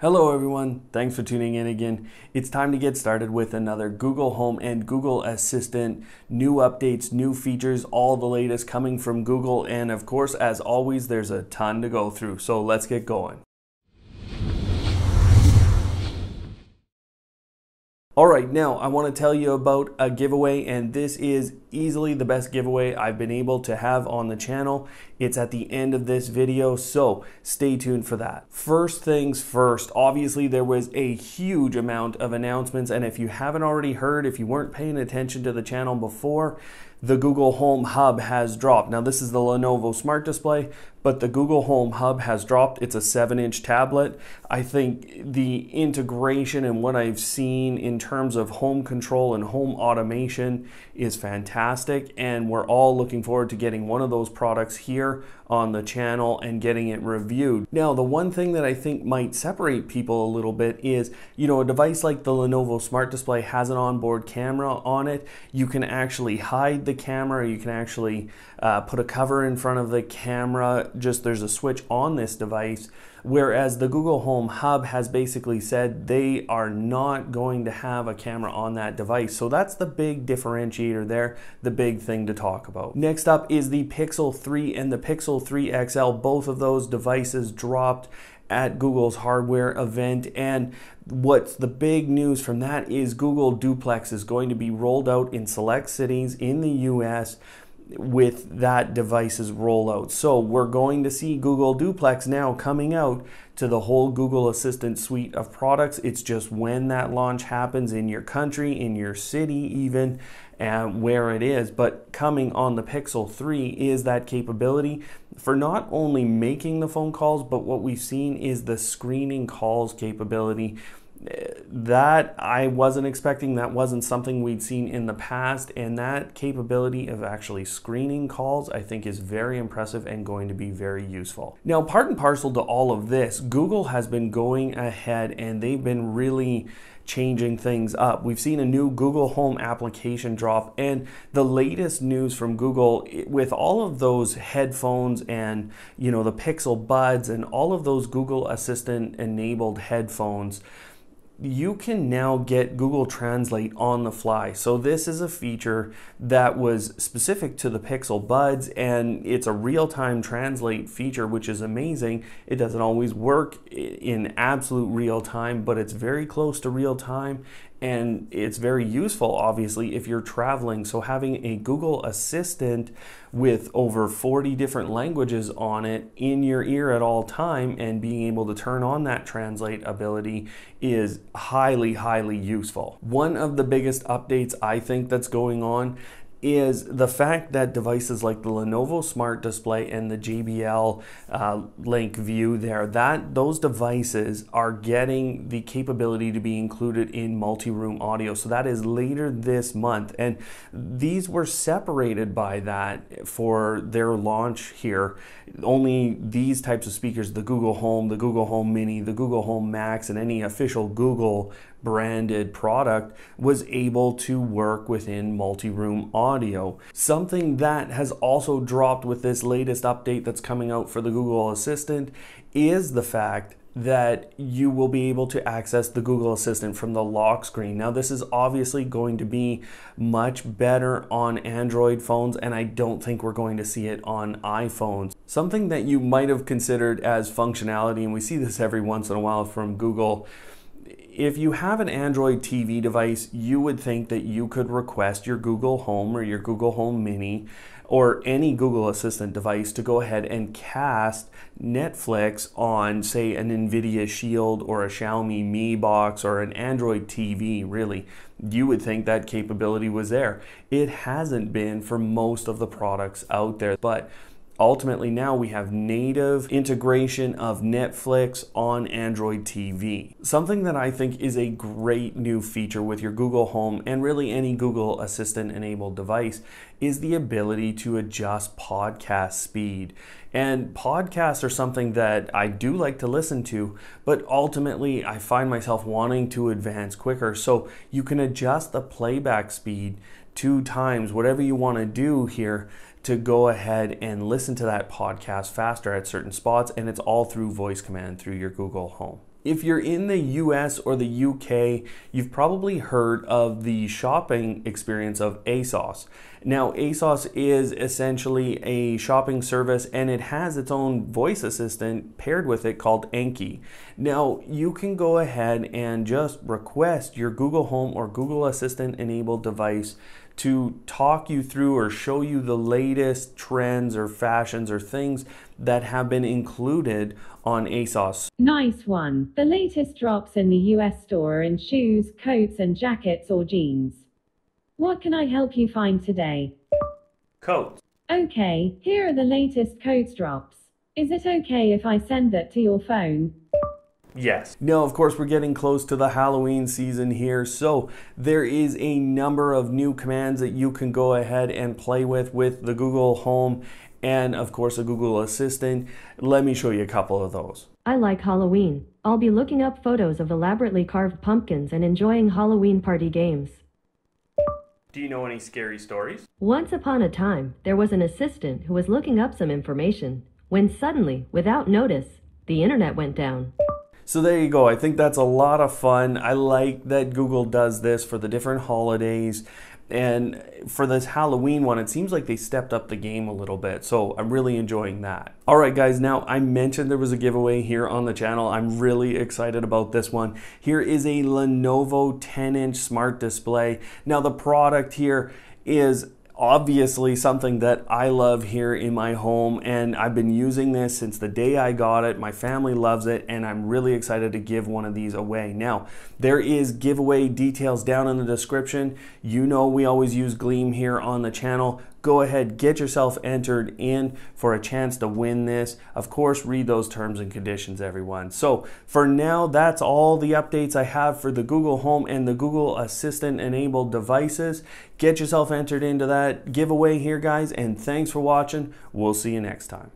Hello everyone, thanks for tuning in again. It's time to get started with another Google Home and Google Assistant. New updates, new features, all the latest coming from Google. And of course, as always, there's a ton to go through. So let's get going. All right, now I want to tell you about a giveaway, and this is easily the best giveaway I've been able to have on the channel. It's at the end of this video, so stay tuned for that. First things first, obviously there was a huge amount of announcements, and if you haven't already heard, if you weren't paying attention to the channel before, the Google Home Hub has dropped. Now this is the Lenovo Smart Display, but the Google Home Hub has dropped. It's a seven inch tablet. I think the integration and what I've seen in terms of home control and home automation is fantastic fantastic, and we're all looking forward to getting one of those products here on the channel and getting it reviewed. Now, the one thing that I think might separate people a little bit is, you know, a device like the Lenovo Smart Display has an onboard camera on it. You can actually hide the camera, you can actually uh, put a cover in front of the camera, just there's a switch on this device. Whereas the Google Home Hub has basically said they are not going to have a camera on that device. So that's the big differentiator there the big thing to talk about. Next up is the Pixel 3 and the Pixel 3 XL. Both of those devices dropped at Google's hardware event. And what's the big news from that is Google Duplex is going to be rolled out in select cities in the US with that device's rollout. So we're going to see Google Duplex now coming out to the whole Google Assistant suite of products. It's just when that launch happens in your country, in your city, even and where it is. But coming on the Pixel 3 is that capability for not only making the phone calls, but what we've seen is the screening calls capability that I wasn't expecting. That wasn't something we'd seen in the past. And that capability of actually screening calls, I think, is very impressive and going to be very useful. Now, part and parcel to all of this, Google has been going ahead and they've been really changing things up. We've seen a new Google Home application drop, and the latest news from Google with all of those headphones and you know the Pixel Buds and all of those Google Assistant enabled headphones you can now get Google Translate on the fly. So, this is a feature that was specific to the Pixel Buds, and it's a real time translate feature, which is amazing. It doesn't always work in absolute real time, but it's very close to real time, and it's very useful, obviously, if you're traveling. So, having a Google Assistant with over 40 different languages on it in your ear at all time and being able to turn on that translate ability is highly, highly useful. One of the biggest updates I think that's going on is the fact that devices like the Lenovo Smart Display and the JBL uh, Link View there, that those devices are getting the capability to be included in multi-room audio. So that is later this month, and these were separated by that for their launch here. Only these types of speakers, the Google Home, the Google Home Mini, the Google Home Max, and any official Google branded product was able to work within multi-room audio. Something that has also dropped with this latest update that's coming out for the Google Assistant is the fact that you will be able to access the Google Assistant from the lock screen. Now, this is obviously going to be much better on Android phones, and I don't think we're going to see it on iPhones. Something that you might have considered as functionality, and we see this every once in a while from Google if you have an Android TV device, you would think that you could request your Google Home or your Google Home Mini or any Google Assistant device to go ahead and cast Netflix on, say, an NVIDIA Shield or a Xiaomi Mi Box or an Android TV, really. You would think that capability was there. It hasn't been for most of the products out there, but Ultimately, now we have native integration of Netflix on Android TV. Something that I think is a great new feature with your Google Home and really any Google Assistant enabled device is the ability to adjust podcast speed. And podcasts are something that I do like to listen to, but ultimately I find myself wanting to advance quicker. So you can adjust the playback speed two times, whatever you want to do here to go ahead and listen to that podcast faster at certain spots. And it's all through voice command through your Google Home. If you're in the US or the UK, you've probably heard of the shopping experience of ASOS. Now, ASOS is essentially a shopping service and it has its own voice assistant paired with it called Anki. Now, you can go ahead and just request your Google Home or Google Assistant enabled device to talk you through or show you the latest trends or fashions or things that have been included on ASOS. Nice one. The latest drops in the US store are in shoes, coats, and jackets or jeans. What can I help you find today? Coats. Okay, here are the latest coats drops. Is it okay if I send that to your phone? Yes. Now, of course, we're getting close to the Halloween season here, so there is a number of new commands that you can go ahead and play with with the Google Home and, of course, the Google Assistant. Let me show you a couple of those. I like Halloween. I'll be looking up photos of elaborately carved pumpkins and enjoying Halloween party games. Do you know any scary stories? Once upon a time, there was an assistant who was looking up some information when suddenly, without notice, the internet went down. So there you go. I think that's a lot of fun. I like that Google does this for the different holidays. And for this Halloween one, it seems like they stepped up the game a little bit. So I'm really enjoying that. All right, guys, now I mentioned there was a giveaway here on the channel. I'm really excited about this one. Here is a Lenovo 10 inch smart display. Now the product here is obviously something that I love here in my home and I've been using this since the day I got it. My family loves it and I'm really excited to give one of these away. Now, there is giveaway details down in the description. You know we always use Gleam here on the channel go ahead, get yourself entered in for a chance to win this. Of course, read those terms and conditions, everyone. So for now, that's all the updates I have for the Google Home and the Google Assistant enabled devices. Get yourself entered into that giveaway here, guys, and thanks for watching. We'll see you next time.